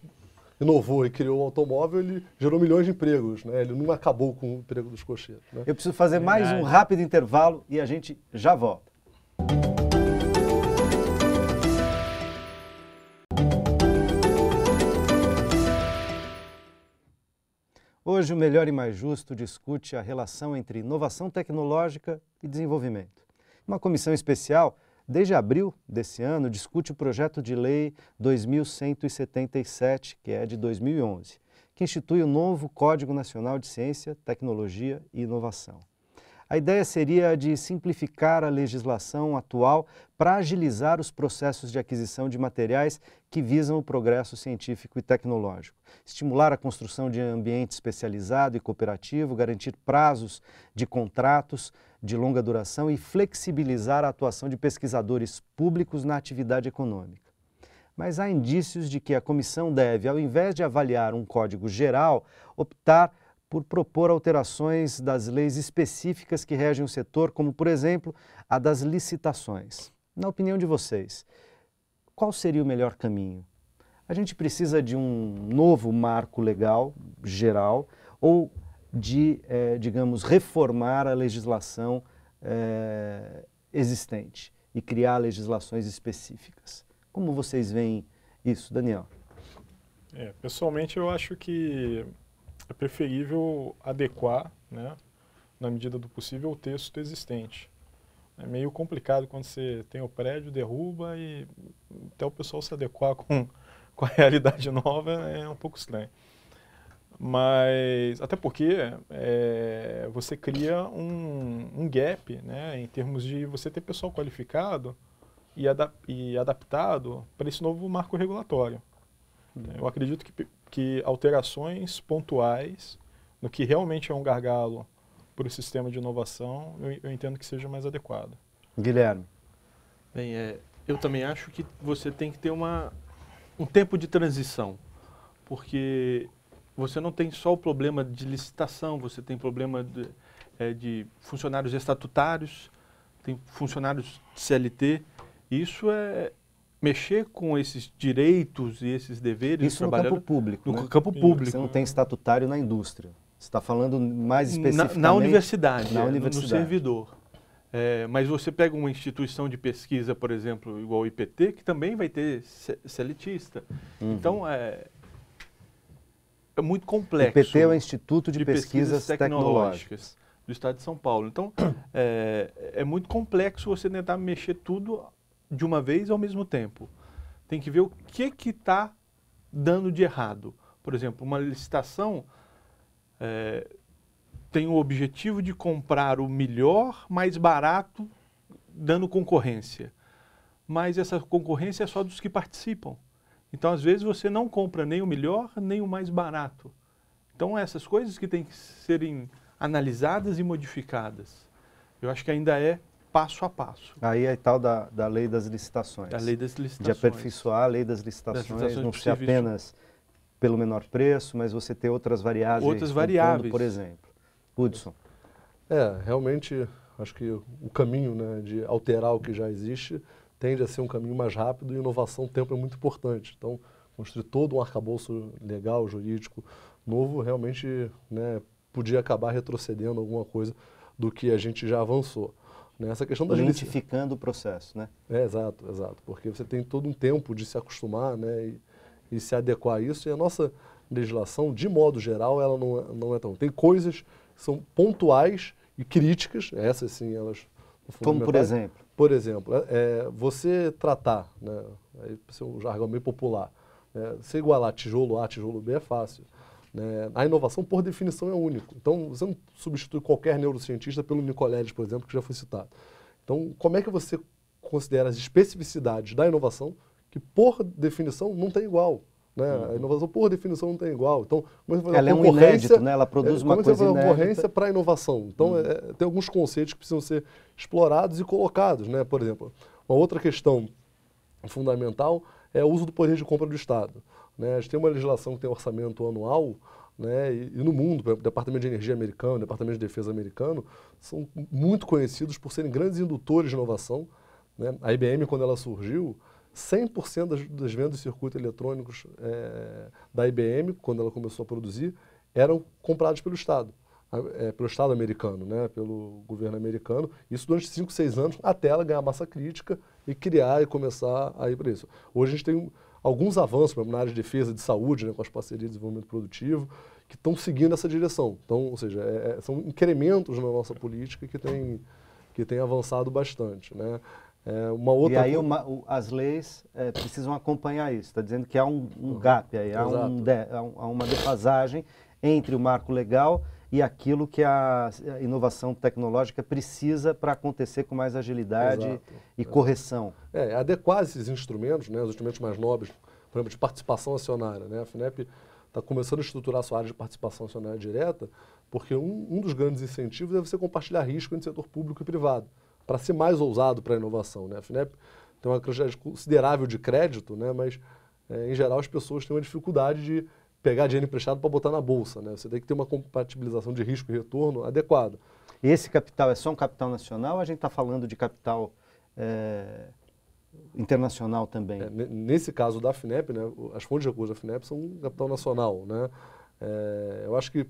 inovou e criou o um automóvel, ele gerou milhões de empregos, né? Ele não acabou com o emprego dos cocheiros. Né? Eu preciso fazer mais um rápido intervalo e a gente já volta. Hoje, o Melhor e Mais Justo discute a relação entre inovação tecnológica e desenvolvimento. Uma comissão especial desde abril desse ano, discute o projeto de lei 2177, que é de 2011, que institui o novo Código Nacional de Ciência, Tecnologia e Inovação. A ideia seria a de simplificar a legislação atual para agilizar os processos de aquisição de materiais que visam o progresso científico e tecnológico, estimular a construção de ambiente especializado e cooperativo, garantir prazos de contratos, de longa duração e flexibilizar a atuação de pesquisadores públicos na atividade econômica. Mas há indícios de que a comissão deve, ao invés de avaliar um código geral, optar por propor alterações das leis específicas que regem o setor, como, por exemplo, a das licitações. Na opinião de vocês, qual seria o melhor caminho? A gente precisa de um novo marco legal geral ou de, eh, digamos, reformar a legislação eh, existente e criar legislações específicas. Como vocês veem isso, Daniel? É, pessoalmente, eu acho que é preferível adequar, né, na medida do possível, o texto existente. É meio complicado quando você tem o prédio, derruba e até o pessoal se adequar com, com a realidade nova é um pouco estranho. Mas, até porque é, você cria um, um, gap, né, em termos de você ter pessoal qualificado e, adap e adaptado para esse novo marco regulatório. Hum. Eu acredito que, que alterações pontuais no que realmente é um gargalo para o sistema de inovação, eu, eu entendo que seja mais adequado. Guilherme. Bem, é, eu também acho que você tem que ter uma, um tempo de transição, porque você não tem só o problema de licitação, você tem problema de, é, de funcionários estatutários, tem funcionários de CLT. Isso é mexer com esses direitos e esses deveres. Isso no campo público. No né? campo público. Você não tem estatutário na indústria. Você está falando mais especificamente... Na, na universidade, na é, universidade. No, no servidor. É, mas você pega uma instituição de pesquisa, por exemplo, igual o IPT, que também vai ter CLTista Uhum. Então, é, é muito complexo. O PT é o Instituto de, de Pesquisas, Pesquisas Tecnológicas, Tecnológicas do Estado de São Paulo. Então, é, é muito complexo você tentar mexer tudo de uma vez ao mesmo tempo. Tem que ver o que que está dando de errado. Por exemplo, uma licitação é, tem o objetivo de comprar o melhor, mais barato, dando concorrência. Mas essa concorrência é só dos que participam. Então, às vezes, você não compra nem o melhor, nem o mais barato. Então, essas coisas que têm que serem analisadas e modificadas. Eu acho que ainda é passo a passo. Aí é tal da, da lei das licitações. Da lei das licitações. De aperfeiçoar a lei das licitações, das licitações não ser apenas pelo menor preço, mas você ter outras variáveis. Outras variáveis. Por exemplo. Hudson. É, realmente, acho que o caminho né, de alterar o que já existe tende a ser um caminho mais rápido e inovação, tempo é muito importante. Então, construir todo um arcabouço legal, jurídico, novo, realmente né, podia acabar retrocedendo alguma coisa do que a gente já avançou. Né? essa questão da Lentificando o processo, né? É, exato, exato. Porque você tem todo um tempo de se acostumar né, e, e se adequar a isso. E a nossa legislação, de modo geral, ela não, é, não é tão... Tem coisas que são pontuais e críticas, essas sim, elas... Como, por exemplo? Por exemplo, é, é, você tratar, né, aí é um jargão meio popular, né, igualar tijolo A, tijolo B é fácil. Né? A inovação, por definição, é única. Então, você não substitui qualquer neurocientista pelo Nicoleles, por exemplo, que já foi citado. Então, como é que você considera as especificidades da inovação, que por definição não tem igual? Né? Uhum. A inovação, por definição, não tem igual. Então, como é você Ela é um inédito, né? Ela produz é, uma é coisa Como você uma concorrência para a inovação? Então, uhum. é, tem alguns conceitos que precisam ser explorados e colocados, né? Por exemplo, uma outra questão fundamental é o uso do poder de compra do Estado. Né? A gente tem uma legislação que tem orçamento anual, né? E, e, no mundo, o Departamento de Energia americano, o Departamento de Defesa americano, são muito conhecidos por serem grandes indutores de inovação. Né? A IBM, quando ela surgiu, 100% das, das, vendas de circuitos eletrônicos é, da IBM, quando ela começou a produzir, eram comprados pelo Estado, é, pelo Estado americano, né, pelo governo americano. Isso durante 5, 6 anos, até ela ganhar massa crítica e criar e começar a ir para isso. Hoje a gente tem alguns avanços na área de defesa, de saúde, né, com as parcerias de desenvolvimento produtivo, que estão seguindo essa direção. Então, ou seja, é, é são incrementos na nossa política que tem, que tem avançado bastante. Né? É uma outra... E aí uma, o, as leis é, precisam acompanhar isso. Está dizendo que há um, um gap aí, há, um de, há, um, há, uma defasagem entre o marco legal e aquilo que a inovação tecnológica precisa para acontecer com mais agilidade Exato. e correção. É, é, adequar esses instrumentos, né, os instrumentos mais nobres, por exemplo, de participação acionária. Né? A FINEP está começando a estruturar a sua área de participação acionária direta, porque um, um dos grandes incentivos é você compartilhar risco entre setor público e privado para ser mais ousado para a inovação. Né? A FINEP tem uma quantidade considerável de crédito, né? mas, é, em geral, as pessoas têm uma dificuldade de pegar dinheiro emprestado para botar na bolsa. Né? Você tem que ter uma compatibilização de risco e retorno adequada. E esse capital é só um capital nacional ou a gente está falando de capital é, internacional também? É, nesse caso da FINEP, né, as fontes de recursos da FINEP são um capital nacional. Né? É, eu acho que.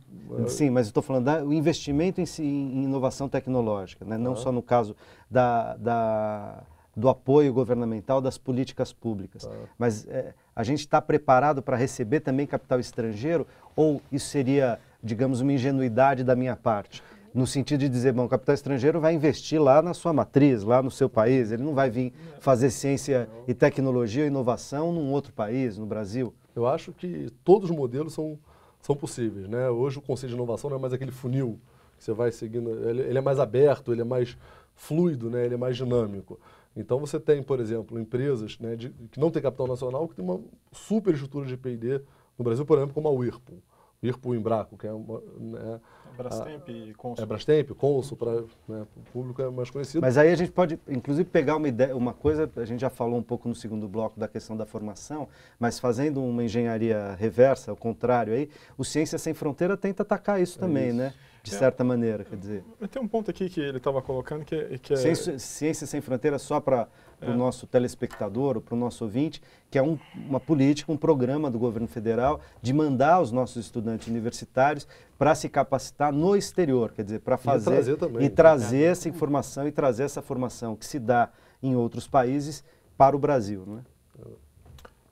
É, Sim, mas estou falando do investimento em, si, em, inovação tecnológica, né? não ah. só no caso da, da, do apoio governamental das políticas públicas, ah. mas é, a gente está preparado para receber também capital estrangeiro ou isso seria, digamos, uma ingenuidade da minha parte? no sentido de dizer, bom, o capital estrangeiro vai investir lá na sua matriz, lá no seu país, ele não vai vir fazer ciência e tecnologia e inovação num outro país, no Brasil. Eu acho que todos os modelos são são possíveis. Né? Hoje o Conselho de Inovação não é mais aquele funil que você vai seguindo, ele, ele é mais aberto, ele é mais fluido, né? ele é mais dinâmico. Então você tem, por exemplo, empresas né, de, que não têm capital nacional, que tem uma super estrutura de P&D no Brasil, por exemplo, como a Whirlpool. Whirlpool Embraco, que é uma, né, Brastemp e Consul. É, Brastemp, Consul, para né, o público é mais conhecido. Mas aí a gente pode, inclusive, pegar uma ideia, uma coisa, a gente já falou um pouco no segundo bloco da questão da formação, mas fazendo uma engenharia reversa, ao contrário aí, o Ciência Sem Fronteira tenta atacar isso é também, isso. né? de é. certa maneira, quer dizer. Tem um ponto aqui que ele estava colocando que, que é... Ciência, Ciência Sem Fronteiras só para o é. nosso telespectador ou para o nosso ouvinte, que é um, uma política, um programa do governo federal de mandar os nossos estudantes universitários para se capacitar no exterior, quer dizer, para fazer... E trazer também. E né? trazer essa informação e trazer essa formação que se dá em outros países para o Brasil, não né? é?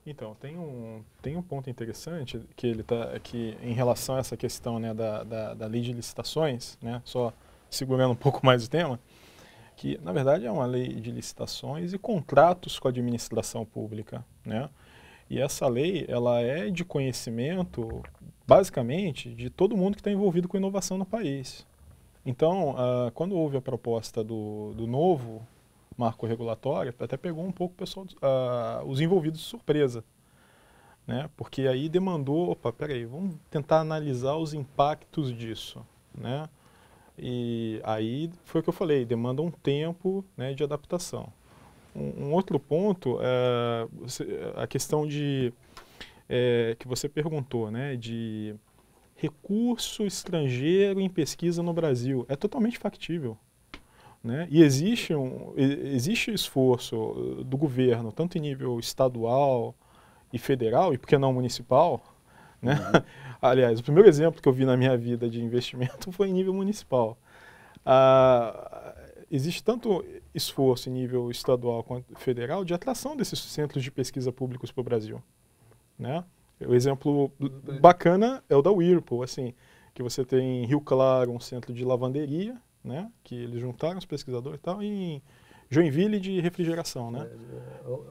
Então, tem um, tem um ponto interessante que ele tá que em relação a essa questão né, da, da, da lei de licitações, né, só segurando um pouco mais o tema, que na verdade é uma lei de licitações e contratos com a administração pública, né? E essa lei, ela é de conhecimento, basicamente, de todo mundo que está envolvido com inovação no país. Então, uh, quando houve a proposta do, do novo marco regulatório, até pegou um pouco pessoal, uh, os envolvidos de surpresa. Né? Porque aí demandou, opa, peraí, vamos tentar analisar os impactos disso. Né? E aí foi o que eu falei, demanda um tempo né, de adaptação. Um, um outro ponto é a questão de é, que você perguntou, né, de recurso estrangeiro em pesquisa no Brasil. É totalmente factível. Né? E existe, um, existe esforço eh, do governo, tanto em nível estadual e federal, e por que não municipal? Né? Uhum. Aliás, o primeiro exemplo que eu vi na minha vida de investimento foi em nível municipal. Ah, existe tanto esforço em nível estadual quanto federal de atração desses centros de pesquisa públicos para o Brasil. Né? O exemplo uhum. bacana é o da Whirlpool, assim, que você tem em Rio Claro um centro de lavanderia, né? Que eles juntaram os pesquisadores e tal, em Joinville de refrigeração, né?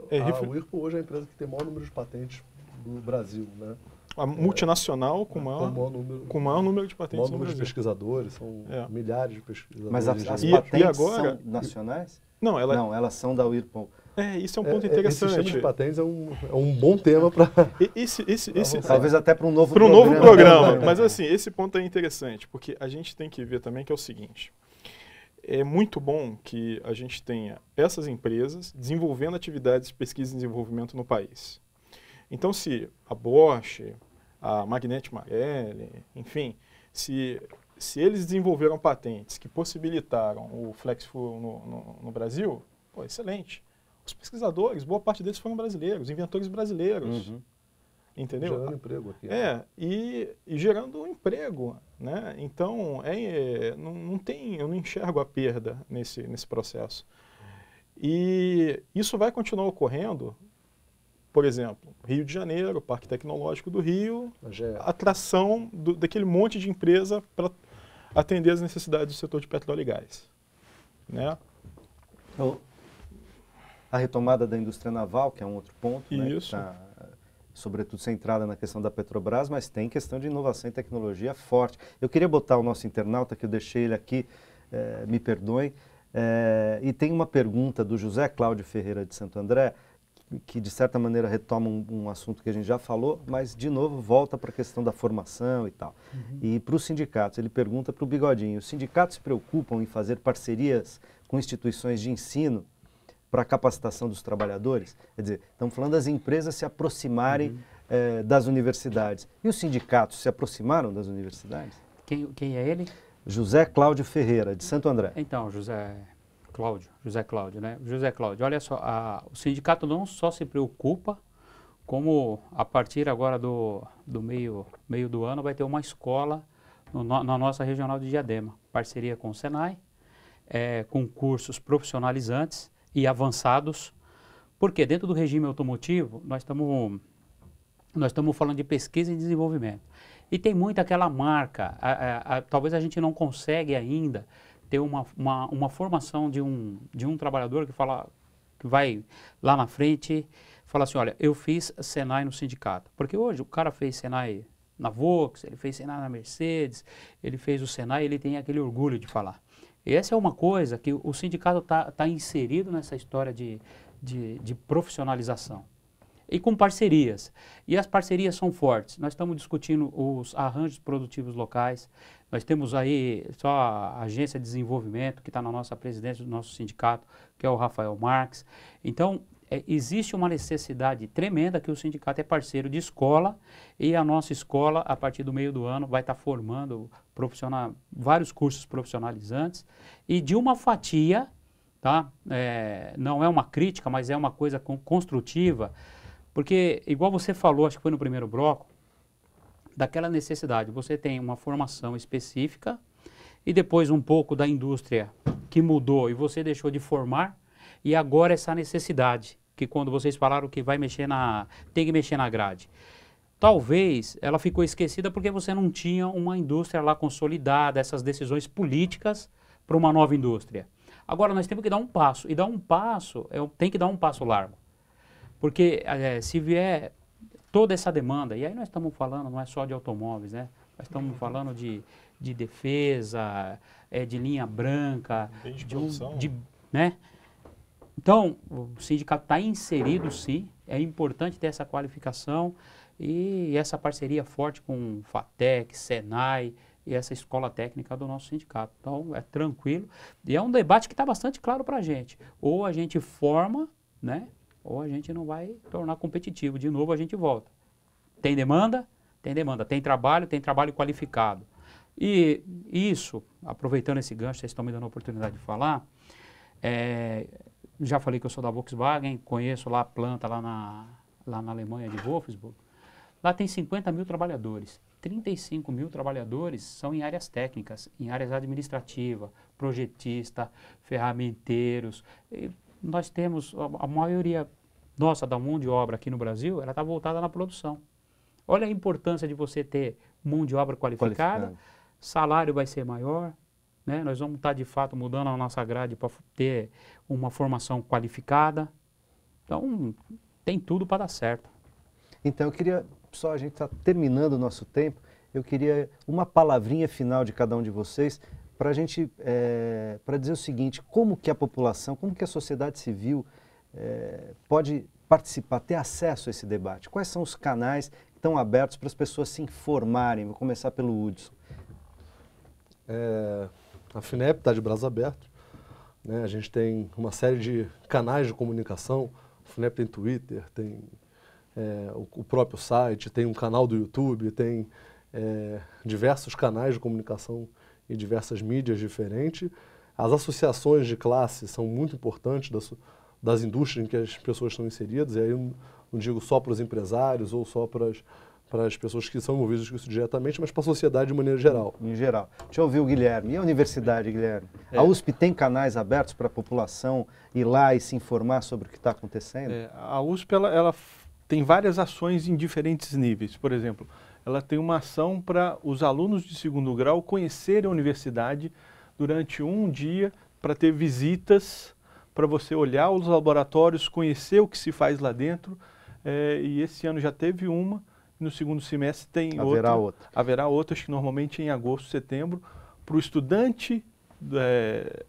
É, é, é, é a, refri... a Whirlpool hoje é a empresa que tem o maior número de patentes do Brasil, né? A é, multinacional com, maior, com, maior número, com maior número de patentes maior número de pesquisadores, são é. milhares de pesquisadores. Mas as, as patentes e agora, são nacionais? Não, ela, não, elas são da Whirlpool. É, isso é um ponto é, interessante. Esse sistema de patentes é um, é um bom tema para. Esse, esse, esse, talvez até para um novo para um novo né? programa. Mas assim, esse ponto é interessante, porque a gente tem que ver também que é o seguinte: é muito bom que a gente tenha essas empresas desenvolvendo atividades de pesquisa e desenvolvimento no país. Então, se a Bosch, a Magnete Marelli, enfim, se, se eles desenvolveram patentes que possibilitaram o FlexFuel no, no, no Brasil, pô, excelente. Os pesquisadores, boa parte deles foram brasileiros, inventores brasileiros. Uhum entendeu? Gerando emprego aqui. É, né? e, e, gerando emprego, né? Então, é, não, não, tem, eu não enxergo a perda nesse, nesse processo. E isso vai continuar ocorrendo, por exemplo, Rio de Janeiro, Parque Tecnológico do Rio, atração do, daquele monte de empresa para atender as necessidades do setor de petróleo e gás, né? Então, a retomada da indústria naval, que é um outro ponto, né, Isso. Tá sobretudo centrada na questão da Petrobras, mas tem questão de inovação e tecnologia forte. Eu queria botar o nosso internauta, que eu deixei ele aqui, eh, me perdoe, eh, e tem uma pergunta do José Cláudio Ferreira de Santo André, que, que de certa maneira retoma um, um, assunto que a gente já falou, mas de novo volta para a questão da formação e tal. Uhum. E para os sindicatos, ele pergunta para o Bigodinho, os sindicatos se preocupam em fazer parcerias com instituições de ensino para a capacitação dos trabalhadores? Quer dizer, estamos falando das empresas se aproximarem uhum. Eh, das universidades. E os sindicatos se aproximaram das universidades? Quem, quem é ele? José Cláudio Ferreira, de Santo André. Então, José Cláudio, José Cláudio, né? José Cláudio, olha só, a, o sindicato não só se preocupa, como a partir agora do, do meio, meio do ano vai ter uma escola no, na nossa regional de Diadema, parceria com o Senai, é, com cursos profissionalizantes, e avançados, porque dentro do regime automotivo nós estamos nós estamos falando de pesquisa e desenvolvimento. E tem muito aquela marca, a, a, a, talvez a gente não consegue ainda ter uma, uma, uma, formação de um, de um trabalhador que fala que vai lá na frente fala assim, olha, eu fiz Senai no sindicato. Porque hoje o cara fez Senai na Vox, ele fez Senai na Mercedes, ele fez o Senai, ele tem aquele orgulho de falar. Essa é uma coisa que o sindicato está tá inserido nessa história de, de, de, profissionalização. E com parcerias. E as parcerias são fortes. Nós estamos discutindo os arranjos produtivos locais. Nós temos aí só a agência de desenvolvimento, que está na nossa presidência do nosso sindicato, que é o Rafael Marques. Então, é, existe uma necessidade tremenda que o sindicato é parceiro de escola e a nossa escola, a partir do meio do ano, vai estar tá formando profissional, vários cursos profissionalizantes e de uma fatia, tá? É, não é uma crítica, mas é uma coisa com, construtiva, porque, igual você falou, acho que foi no primeiro bloco, daquela necessidade. Você tem uma formação específica e depois um pouco da indústria que mudou e você deixou de formar e agora essa necessidade, que quando vocês falaram que vai mexer na. tem que mexer na grade. Talvez ela ficou esquecida porque você não tinha uma indústria lá consolidada, essas decisões políticas para uma nova indústria. Agora nós temos que dar um passo. E dar um passo, é, tem que dar um passo largo. Porque é, se vier toda essa demanda, e aí nós estamos falando não é só de automóveis, né? Nós estamos falando de, de defesa, é, de linha branca, de, de, um, de né? Então, o sindicato está inserido sim, é importante ter essa qualificação e essa parceria forte com o FATEC, SENAI e essa escola técnica do nosso sindicato. Então, é tranquilo. E é um debate que está bastante claro para a gente. Ou a gente forma, né? Ou a gente não vai tornar competitivo. De novo, a gente volta. Tem demanda? Tem demanda. Tem trabalho? Tem trabalho qualificado. E isso, aproveitando esse gancho, vocês estão me dando a oportunidade de falar, é, já falei que eu sou da Volkswagen, conheço lá a planta lá na, lá na Alemanha de Wolfsburg. Lá tem 50 mil trabalhadores. 35 mil trabalhadores são em áreas técnicas, em áreas administrativas, projetista, ferramenteiros. E nós temos, a, maioria nossa da mão de obra aqui no Brasil, ela está voltada na produção. Olha a importância de você ter mão de obra qualificada, qualificada. salário vai ser maior, né? Nós vamos estar, tá, de fato, mudando a nossa grade para ter uma formação qualificada. Então, tem tudo para dar certo. Então, eu queria, só a gente está terminando o nosso tempo, eu queria uma palavrinha final de cada um de vocês para a gente, é, eh, para dizer o seguinte, como que a população, como que a sociedade civil é, pode participar, ter acesso a esse debate? Quais são os canais que estão abertos para as pessoas se informarem? Vou começar pelo Hudson. É, a FINEP está de braços abertos. Né? A gente tem uma série de canais de comunicação. A FINEP tem Twitter, tem é, o, o, próprio site, tem um canal do YouTube, tem é, diversos canais de comunicação e diversas mídias diferentes. As associações de classe são muito importantes das, das indústrias em que as pessoas estão inseridas, e aí não, não digo só para os empresários ou só para as para as pessoas que são envolvidas com isso diretamente, mas para a sociedade de maneira geral. Em geral. Deixa eu ouvir o Guilherme. E a universidade, Guilherme? É. A USP tem canais abertos para a população ir lá e se informar sobre o que está acontecendo? É. A USP ela, ela, tem várias ações em diferentes níveis. Por exemplo, ela tem uma ação para os alunos de segundo grau conhecerem a universidade durante um dia para ter visitas, para você olhar os laboratórios, conhecer o que se faz lá dentro. É, e esse ano já teve uma no segundo semestre tem haverá outra, outra. Haverá outras que normalmente em agosto, setembro, para o estudante é,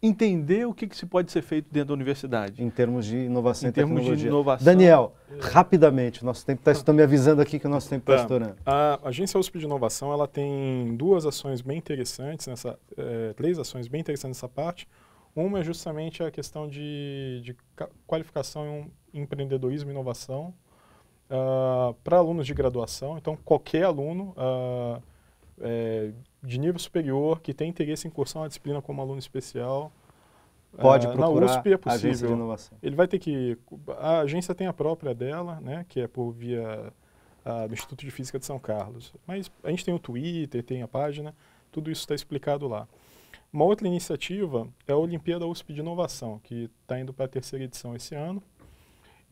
entender o que, que, se pode ser feito dentro da universidade. Em termos de inovação em termos tecnologia. de inovação. Daniel, rapidamente, o nosso tempo tá, está me avisando aqui que o nosso tempo está tá estourando. A Agência USP de Inovação ela tem duas ações bem interessantes, nessa, é, três ações bem interessantes nessa parte. Uma é justamente a questão de, de qualificação em empreendedorismo e inovação uh, para alunos de graduação. Então, qualquer aluno uh, é, de nível superior que tem interesse em cursar uma disciplina como aluno especial, ah, pode procurar na USP é possível. de inovação. Ele vai ter que a agência tem a própria dela, né, que é por via do Instituto de Física de São Carlos. Mas a gente tem o Twitter, tem a página, tudo isso está explicado lá. Uma outra iniciativa é a Olimpíada USP de Inovação, que está indo para a terceira edição esse ano.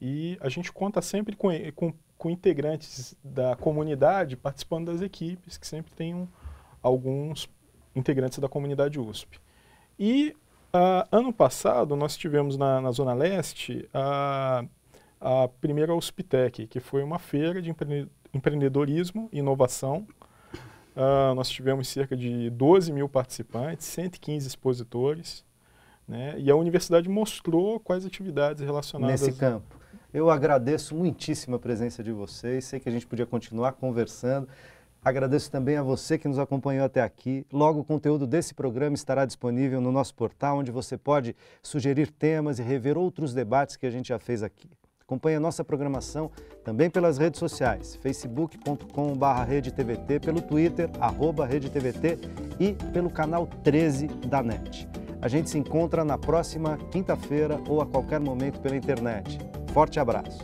E a gente conta sempre com, com, com integrantes da comunidade participando das equipes, que sempre tem um, alguns integrantes da comunidade USP. E uh, ano passado nós tivemos na, na Zona Leste a, ah, a primeira USPTEC, que foi uma feira de empreendedorismo e inovação. Uh, nós tivemos cerca de 12 mil participantes, 115 expositores, né? e a universidade mostrou quais atividades relacionadas... Nesse campo? Eu agradeço muitíssimo a presença de vocês, sei que a gente podia continuar conversando. Agradeço também a você que nos acompanhou até aqui. Logo, o conteúdo desse programa estará disponível no nosso portal, onde você pode sugerir temas e rever outros debates que a gente já fez aqui. Acompanhe a nossa programação também pelas redes sociais, facebook.com.br RedeTVT, pelo Twitter, arroba RedeTVT e pelo canal 13 da NET. A gente se encontra na próxima quinta-feira ou a qualquer momento pela internet. Forte abraço.